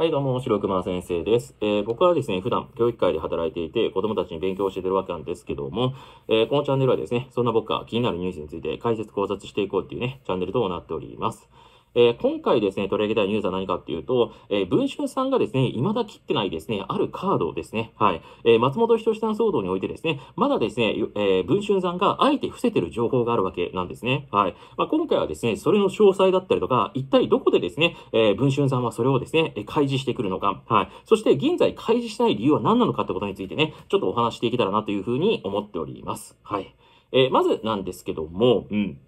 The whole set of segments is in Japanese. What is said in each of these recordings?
はい、どうも、白熊先生です。えー、僕はですね、普段、教育界で働いていて、子供たちに勉強をしてるわけなんですけども、えー、このチャンネルはですね、そんな僕が気になるニュースについて解説考察していこうっていうね、チャンネルとなっております。えー、今回ですね、取り上げたいニュースは何かっていうと、えー、文春さんがですね、未だ切ってないですね、あるカードをですね、はい、えー、松本人志さん騒動においてですね、まだですね、え文春さんがあえて伏せてる情報があるわけなんですね。はい。まあ、今回はですね、それの詳細だったりとか、一体どこでですね、え文春さんはそれをですね、開示してくるのか、はい。そして現在開示しない理由は何なのかってことについてね、ちょっとお話していけたらなというふうに思っております。はい。えまずなんですけども、うん。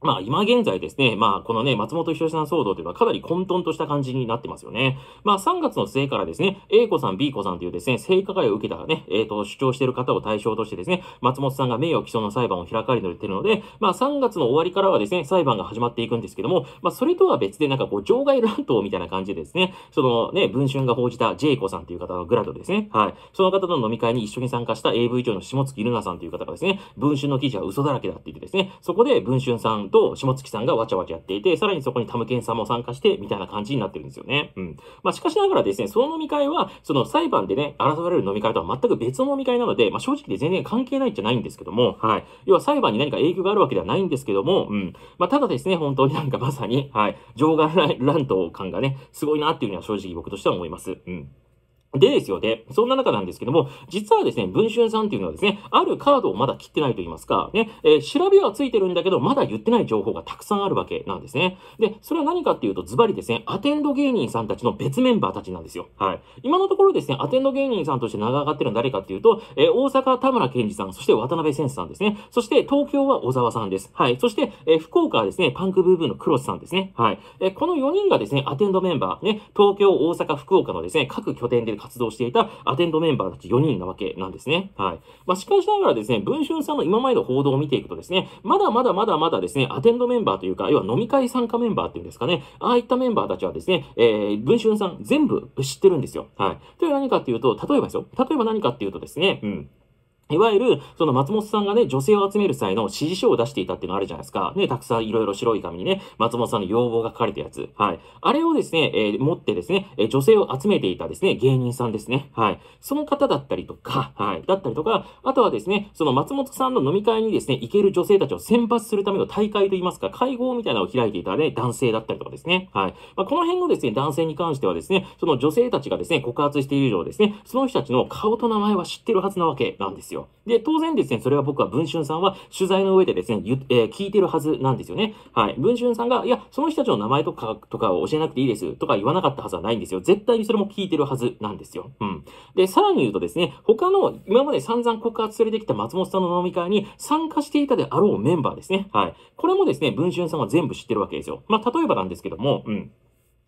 まあ今現在ですね、まあこのね、松本人志さん騒動というのはかなり混沌とした感じになってますよね。まあ3月の末からですね、A 子さん、B 子さんというですね、性加害を受けたね、えっ、ー、と、主張している方を対象としてですね、松本さんが名誉毀損の裁判を開かれているので、まあ3月の終わりからはですね、裁判が始まっていくんですけども、まあそれとは別でなんかこう、場外乱闘みたいな感じでですね、そのね、文春が報じた J 子さんという方のグラドですね、はい。その方の飲み会に一緒に参加した AV 上の下月ルナさんという方がですね、文春の記事は嘘だらけだって言ってですね、そこで文春さんと下月さんがわちゃわちゃやっていて、さらにそこにタムケンさんも参加して、みたいな感じになってるんですよね。うん。まあ、しかしながらですね、その飲み会は、その裁判でね、争われる飲み会とは全く別の飲み会なので、まあ、正直で全然関係ないっちゃないんですけども、はい。要は裁判に何か影響があるわけではないんですけども、うん。まあ、ただですね、本当になんかまさに、はい。上岸乱闘感がね、すごいなっていうのは正直僕としては思います。うん。でですよね。そんな中なんですけども、実はですね、文春さんっていうのはですね、あるカードをまだ切ってないと言いますか、ね、えー、調べはついてるんだけど、まだ言ってない情報がたくさんあるわけなんですね。で、それは何かっていうと、ズバリですね、アテンド芸人さんたちの別メンバーたちなんですよ。はい。今のところですね、アテンド芸人さんとして名が上がってるのは誰かっていうと、えー、大阪田村健二さん、そして渡辺先生さんですね。そして東京は小沢さんです。はい。そして、えー、福岡はですね、パンクブーブーのクロスさんですね。はい。えこの4人がですね、アテンドメンバー、ね、東京、大阪、福岡のですね、各拠点で活動していたアテンドメンバーたち4人なわけなんですね。はい。まあ、しかしながらですね、文春さんの今までの報道を見ていくとですね、まだまだまだまだですね、アテンドメンバーというか、要は飲み会参加メンバーっていうんですかね、ああいったメンバーたちはですね、えー、文春さん全部知ってるんですよ。はい。という何かっていうと、例えばですよ。例えば何かっていうとですね、うん。いわゆる、その松本さんがね、女性を集める際の指示書を出していたっていうのあるじゃないですか。ね、たくさんいろいろ白い紙にね、松本さんの要望が書かれたやつ。はい。あれをですね、えー、持ってですね、えー、女性を集めていたですね、芸人さんですね。はい。その方だったりとか、はい。だったりとか、あとはですね、その松本さんの飲み会にですね、行ける女性たちを選抜するための大会といいますか、会合みたいなのを開いていたね、男性だったりとかですね。はい。まあ、この辺のですね、男性に関してはですね、その女性たちがですね、告発している以上ですね、その人たちの顔と名前は知ってるはずなわけなんですよ。よ。で、当然ですね、それは僕は文春さんは取材の上でですね、えー、聞いてるはずなんですよね。はい。文春さんが、いや、その人たちの名前とか、とかを教えなくていいですとか言わなかったはずはないんですよ。絶対にそれも聞いてるはずなんですよ。うん。で、さらに言うとですね、他の今まで散々告発されてきた松本さんの飲み会に参加していたであろうメンバーですね。はい。これもですね、文春さんは全部知ってるわけですよ。まあ、例えばなんですけども、うん。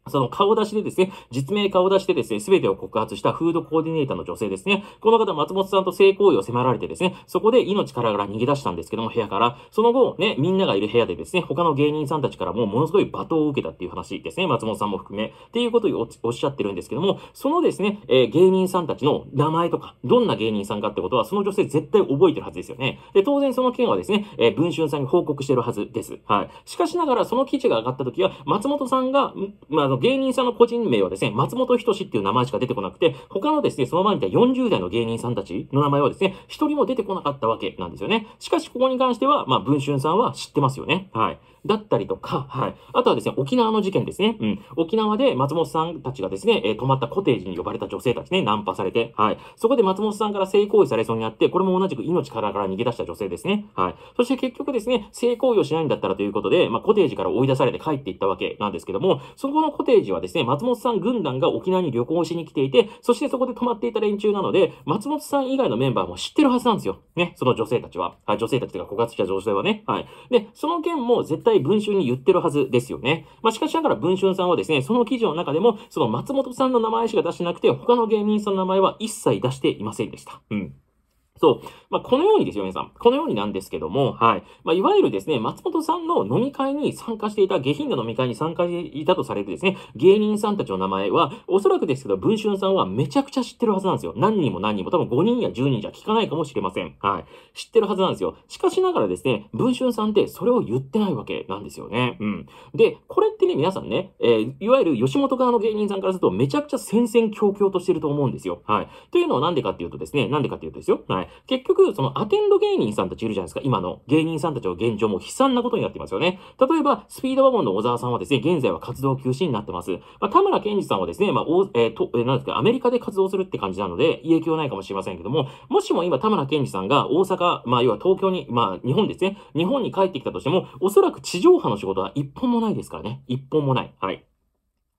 その顔出しでですね、実名顔出しでですね、すべてを告発したフードコーディネーターの女性ですね。この方、松本さんと性行為を迫られてですね、そこで命からがら逃げ出したんですけども、部屋から。その後、ね、みんながいる部屋でですね、他の芸人さんたちからもものすごい罵倒を受けたっていう話ですね、松本さんも含め。っていうことをおっしゃってるんですけども、そのですね、えー、芸人さんたちの名前とか、どんな芸人さんかってことは、その女性絶対覚えてるはずですよね。で、当然その件はですね、えー、文春さんに報告してるはずです。はい。しかしながら、その記事が上がった時は、松本さんが、まあ、の、芸人さんの個人名はですね、松本人志っていう名前しか出てこなくて、他のですね、その前いた40代の芸人さんたちの名前はですね、一人も出てこなかったわけなんですよね。しかし、ここに関しては、まあ、文春さんは知ってますよね。はい。だったりとか、はい。あとはですね、沖縄の事件ですね。うん。沖縄で松本さんたちがですね、えー、泊まったコテージに呼ばれた女性たちね、ナンパされて、はい。そこで松本さんから性行為されそうになって、これも同じく命からから逃げ出した女性ですね。はい。そして結局ですね、性行為をしないんだったらということで、まあ、コテージから追い出されて帰っていったわけなんですけども、そこのコテージはですね、松本さん軍団が沖縄に旅行しに来ていて、そしてそこで泊まっていた連中なので、松本さん以外のメンバーも知ってるはずなんですよ。ね、その女性たちは。はい、女性たちが枯渇した女性はね。はい。で、その件も絶対対文春に言ってるはずですよね。まあ、しかしながら文春さんはですね、その記事の中でも、その松本さんの名前しか出してなくて、他の芸人さんの名前は一切出していませんでした。うん。そう。まあ、このようにですよ、皆さん。このようになんですけども、はい。まあ、いわゆるですね、松本さんの飲み会に参加していた、下品な飲み会に参加していたとされるですね、芸人さんたちの名前は、おそらくですけど、文春さんはめちゃくちゃ知ってるはずなんですよ。何人も何人も、多分5人や10人じゃ聞かないかもしれません。はい。知ってるはずなんですよ。しかしながらですね、文春さんってそれを言ってないわけなんですよね。うん。で、これってね、皆さんね、えー、いわゆる吉本側の芸人さんからすると、めちゃくちゃ戦々恐々としてると思うんですよ。はい。というのはなんでかっていうとですね、なんでかっていうとですよ。はい。結局、そのアテンド芸人さんたちいるじゃないですか。今の芸人さんたちの現状も悲惨なことになってますよね。例えば、スピードワゴンの小沢さんはですね、現在は活動休止になってます。まあ、田村健二さんはですね、まあ、えー、と、えー、なんですか、アメリカで活動するって感じなので、影響ないかもしれませんけども、もしも今田村健二さんが大阪、まあ、要は東京に、まあ、日本ですね、日本に帰ってきたとしても、おそらく地上波の仕事は一本もないですからね。一本もない。はい。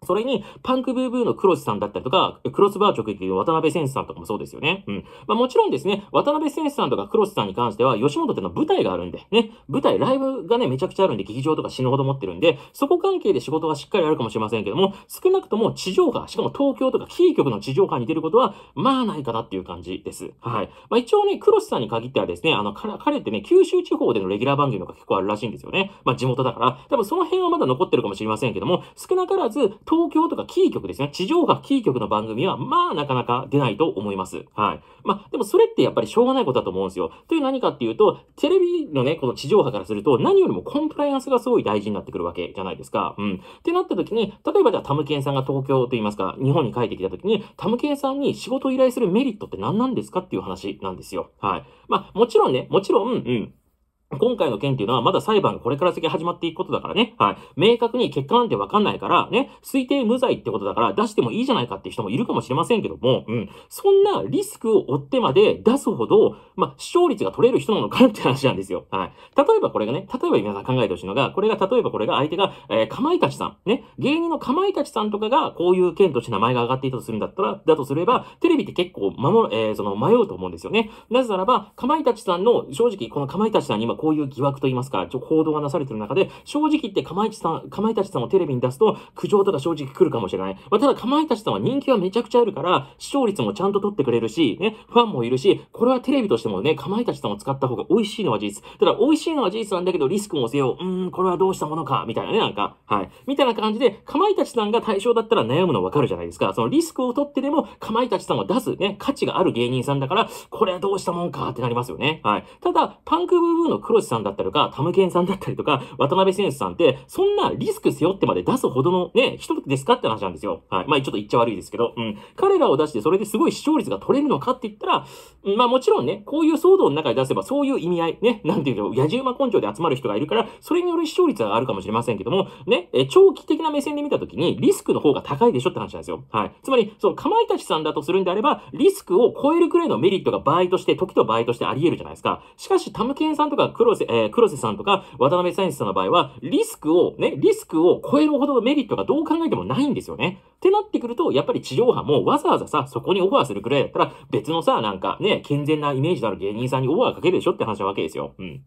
それに、パンクブーブーの黒瀬さんだったりとか、クロスバー直撃の渡辺センスさんとかもそうですよね。うん。まあもちろんですね、渡辺センスさんとか黒瀬さんに関しては、吉本ってのは舞台があるんで、ね、舞台、ライブがね、めちゃくちゃあるんで、劇場とか死ぬほど持ってるんで、そこ関係で仕事がしっかりあるかもしれませんけども、少なくとも地上波、しかも東京とかキー局の地上波に出ることは、まあないかなっていう感じです。はい。まあ一応ね、黒瀬さんに限ってはですね、あの、彼ってね、九州地方でのレギュラー番組とか結構あるらしいんですよね。まあ地元だから、多分その辺はまだ残ってるかもしれませんけども、少なからず、東京とかキー局ですね。地上波キー局の番組は、まあ、なかなか出ないと思います。はい。まあ、でもそれってやっぱりしょうがないことだと思うんですよ。という何かっていうと、テレビのね、この地上波からすると、何よりもコンプライアンスがすごい大事になってくるわけじゃないですか。うん。ってなった時に、例えばじゃあタムケンさんが東京と言いますか、日本に帰ってきた時に、タムケンさんに仕事を依頼するメリットって何なんですかっていう話なんですよ。はい。まあ、もちろんね、もちろん、うん。今回の件っていうのはまだ裁判がこれから先始まっていくことだからね。はい。明確に結果なんてわかんないから、ね。推定無罪ってことだから出してもいいじゃないかって人もいるかもしれませんけども、うん。そんなリスクを負ってまで出すほど、まあ、視聴率が取れる人なのかなって話なんですよ。はい。例えばこれがね、例えば皆さん考えてほしいのが、これが、例えばこれが相手が、えー、かまいたちさん。ね。芸人のかまいたちさんとかが、こういう件として名前が上がっていたとするんだったら、だとすれば、テレビって結構守る、えー、その迷うと思うんですよね。なぜならば、かまいたちさんの、正直このかまいたちさんに今こういう疑惑といいますか、ちょ報道がなされてる中で、正直言ってかまいちさん、かまいたちさんをテレビに出すと、苦情とか正直来るかもしれない。まあ、ただ、かまいたちさんは人気はめちゃくちゃあるから、視聴率もちゃんと取ってくれるし、ね、ファンもいるし、これはテレビとしてもね、かまいたちさんを使った方が美味しいのは事実。ただ、美味しいのは事実なんだけど、リスクもせよう。うん、これはどうしたものか、みたいなね、なんか、はい。みたいな感じで、かまいたちさんが対象だったら悩むのわかるじゃないですか。そのリスクを取ってでも、かまいたちさんを出すね、価値がある芸人さんだから、これはどうしたもんかってなりますよね。はい。ただ、パンクブーブーの黒瀬さんだったりとか、タムケンさんだったりとか、渡辺選手さんって、そんなリスク背負ってまで出すほどのね、人ですかって話なんですよ。はい。まあ、ちょっと言っちゃ悪いですけど、うん。彼らを出して、それですごい視聴率が取れるのかって言ったら、まあ、もちろんね、こういう騒動の中で出せば、そういう意味合い、ね、なんていうの、野じ馬根性で集まる人がいるから、それによる視聴率があるかもしれませんけども、ね、え、長期的な目線で見たときに、リスクの方が高いでしょって話なんですよ。はい。つまり、その、かまいたちさんだとするんであれば、リスクを超えるくらいのメリットが場合として、時と場合としてあり得るじゃないですか。しかし、タムケンさんとか、黒瀬、えー、黒瀬さんとか、渡辺サインさんの場合は、リスクを、ね、リスクを超えるほどのメリットがどう考えてもないんですよね。ってなってくると、やっぱり地上波もわざわざさ、そこにオファーするくらいだったら、別のさ、なんかね、健全なイメージのある芸人さんにオファーかけるでしょって話なわけですよ。うん。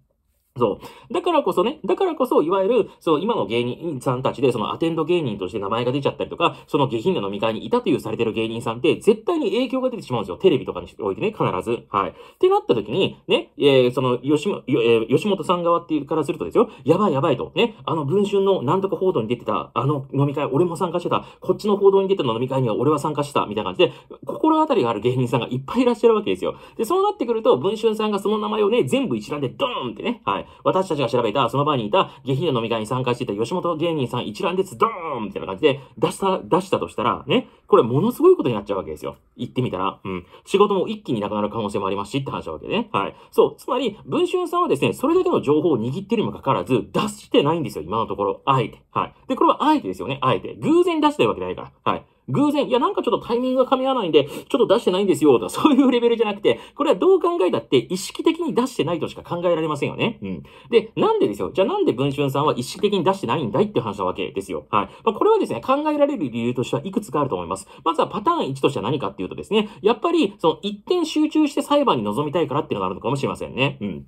そう。だからこそね、だからこそ、いわゆる、そう、今の芸人さんたちで、そのアテンド芸人として名前が出ちゃったりとか、その下品な飲み会にいたというされてる芸人さんって、絶対に影響が出てしまうんですよ。テレビとかにおいてね、必ず。はい。ってなった時に、ね、えー、その、吉えー、吉本さん側っていうからするとですよ、やばいやばいと、ね、あの、文春のなんとか報道に出てた、あの飲み会、俺も参加してた、こっちの報道に出てた飲み会には俺は参加した、みたいな感じで、心当たりがある芸人さんがいっぱいいらっしゃるわけですよ。で、そうなってくると、文春さんがその名前をね、全部一覧でドーンってね、はい。私たちが調べた、その場にいた、下品な飲み会に参加していた吉本芸人さん一覧でズドーンみたいな感じで出した、出したとしたら、ね、これものすごいことになっちゃうわけですよ。言ってみたら、うん。仕事も一気になくなる可能性もありますしって話なわけでね。はい。そう。つまり、文春さんはですね、それだけの情報を握ってるにもかかわらず、出してないんですよ、今のところ。あえて。はい。で、これはあえてですよね、あえて。偶然出してるわけないから。はい。偶然、いや、なんかちょっとタイミングが噛み合わないんで、ちょっと出してないんですよ、とか、そういうレベルじゃなくて、これはどう考えたって意識的に出してないとしか考えられませんよね。うん。で、なんでですよ。じゃあなんで文春さんは意識的に出してないんだいって話なわけですよ。はい。まあ、これはですね、考えられる理由としてはいくつかあると思います。まずはパターン1としては何かっていうとですね、やっぱり、その一点集中して裁判に臨みたいからっていうのがあるのかもしれませんね。うん。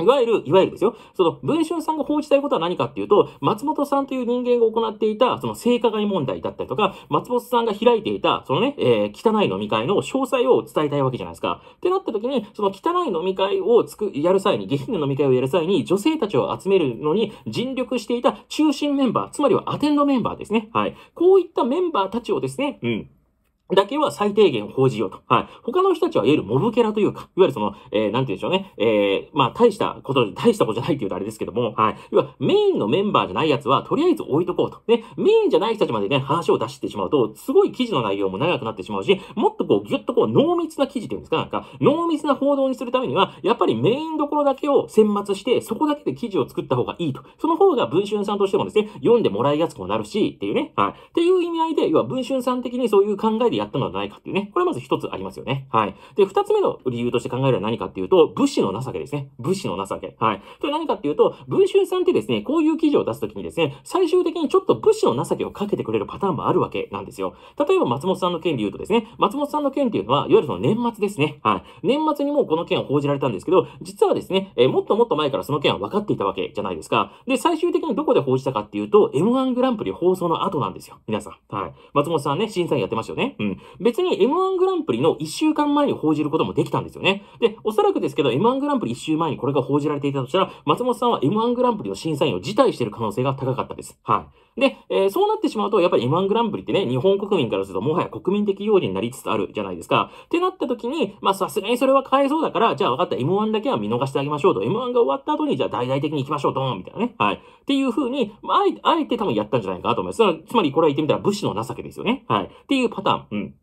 いわゆる、いわゆるですよ。その、文春さんが報じたいことは何かっていうと、松本さんという人間が行っていた、その性加害問題だったりとか、松本さんが開いていた、そのね、えー、汚い飲み会の詳細を伝えたいわけじゃないですか。ってなった時に、その汚い飲み会をつく、やる際に、下品な飲み会をやる際に、女性たちを集めるのに尽力していた中心メンバー、つまりはアテンドメンバーですね。はい。こういったメンバーたちをですね、うん。だけは最低限報じようと。はい。他の人たちはいわゆるモブキャラというか、いわゆるその、えー、なんて言うんでしょうね。えー、まあ、大したこと、大したことじゃないっていうとあれですけども、はい。要は、メインのメンバーじゃないやつは、とりあえず置いとこうと。ね。メインじゃない人たちまでね、話を出してしまうと、すごい記事の内容も長くなってしまうし、もっとこう、ぎゅっとこう、濃密な記事っていうんですか、なんか、濃密な報道にするためには、やっぱりメインどころだけを選抜して、そこだけで記事を作った方がいいと。その方が文春さんとしてもですね、読んでもらいやすくもなるし、っていうね。はい。っていう意味合いで、要は文春さん的にそういう考えででやったのではないかっていうね。これはまず一つありますよね。はい。で、二つ目の理由として考えるのは何かっていうと、武士の情けですね。武士の情け。はい。それ何かっていうと、文春さんってですね、こういう記事を出すときにですね、最終的にちょっと武士の情けをかけてくれるパターンもあるわけなんですよ。例えば松本さんの件で言うとですね、松本さんの件っていうのは、いわゆるその年末ですね。はい。年末にもうこの件を報じられたんですけど、実はですね、えー、もっともっと前からその件は分かっていたわけじゃないですか。で、最終的にどこで報じたかっていうと、M1 グランプリ放送の後なんですよ。皆さん。はい。松本さんね、審査員やってましたよね。うんうん。別に M1 グランプリの1週間前に報じることもできたんですよね。で、おそらくですけど、M1 グランプリ1週前にこれが報じられていたとしたら、松本さんは M1 グランプリの審査員を辞退している可能性が高かったです。はい。で、えー、そうなってしまうと、やっぱり M1 グランプリってね、日本国民からするともはや国民的要理になりつつあるじゃないですか。ってなった時に、まあさすがにそれは変えそうだから、じゃあ分かった、M1 だけは見逃してあげましょうと。M1 が終わった後に、じゃあ大々的に行きましょう、と、みたいなね。はい。っていう風に、まあ、あえて多分やったんじゃないかなと思います。つまりこれは言ってみたら武士の情けですよね。はい。っていうパターン。うん。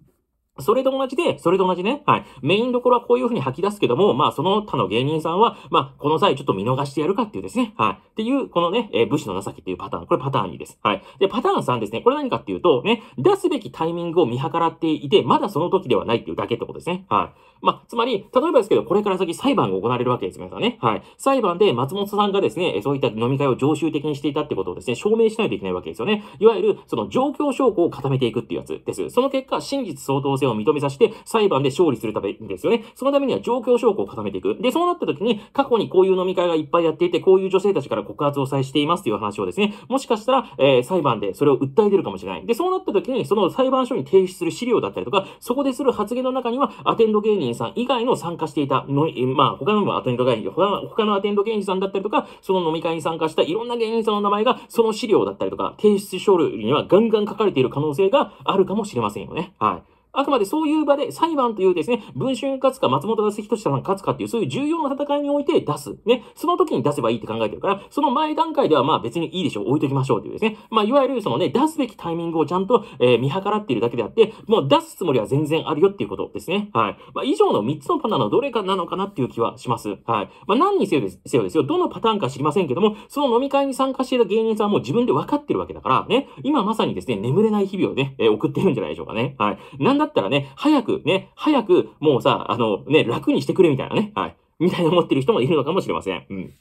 それと同じで、それと同じね、はい。メインどころはこういうふうに吐き出すけども、まあ、その他の芸人さんは、まあ、この際ちょっと見逃してやるかっていうですね、はい。っていう、このね、えー、武士の情けっていうパターン、これパターン2です。はい。で、パターン3ですね。これ何かっていうと、ね、出すべきタイミングを見計らっていて、まだその時ではないっていうだけってことですね。はい。まあ、つまり、例えばですけど、これから先裁判が行われるわけです、皆さんね。はい。裁判で松本さんがですね、そういった飲み会を常習的にしていたってことをですね、証明しないといけないわけですよね。いわゆる、その状況証拠を固めていくっていうやつです。その結果、真実相当正を認めさせて、裁判で勝利するためですよね。そのためには状況証拠を固めていく。で、そうなった時に、過去にこういう飲み会がいっぱいやっていて、こういう女性たちから告発をさえしていますという話をですね、もしかしたら、えー、裁判でそれを訴え出るかもしれない。で、そうなった時に、その裁判所に提出する資料だったりとか、そこでする発言の中には、アテンド芸人さん以外の参加していたの、まあ、他のアテンド芸人、他のアテンド芸人さんだったりとか、その飲み会に参加したいろんな芸人さんの名前が、その資料だったりとか、提出書類にはガンガン書かれている可能性があるかもしれませんよね。はい。あくまでそういう場で裁判というですね、文春勝つか松本康弘さん勝つかっていう、そういう重要な戦いにおいて出す。ね。その時に出せばいいって考えてるから、その前段階ではまあ別にいいでしょう。置いときましょうというですね。まあいわゆるそのね、出すべきタイミングをちゃんと、えー、見計らっているだけであって、もう出すつもりは全然あるよっていうことですね。はい。まあ以上の3つのパターンのどれかなのかなっていう気はします。はい。まあ何にせよですせよですよ。どのパターンか知りませんけども、その飲み会に参加している芸人さんはもう自分で分かってるわけだから、ね。今まさにですね、眠れない日々をね、えー、送ってるんじゃないでしょうかね。はい。なんだったらね、早くね、早くもうさ、あのね、楽にしてくれみたいなね、はい。みたいな思ってる人もいるのかもしれません。うん。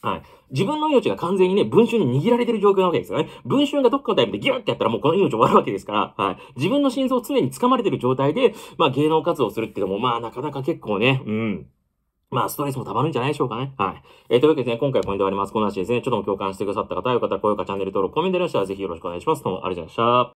はい。自分の命が完全にね、文春に握られてる状況なわけですよね。文春がどっかのタイグでギュンってやったらもうこの命終わるわけですから、はい。自分の心臓を常に掴まれてる状態で、まあ芸能活動をするっていうのも、まあなかなか結構ね、うん。まあ、ストレスも溜まるんじゃないでしょうかね。はい。えー、というわけでね、今回ポイントあります。この話ですね、ちょっとも共感してくださった方、よかったら高評価、チャンネル登録、コメントでいらっしゃらぜひよろしくお願いします。どうもありがとうございました。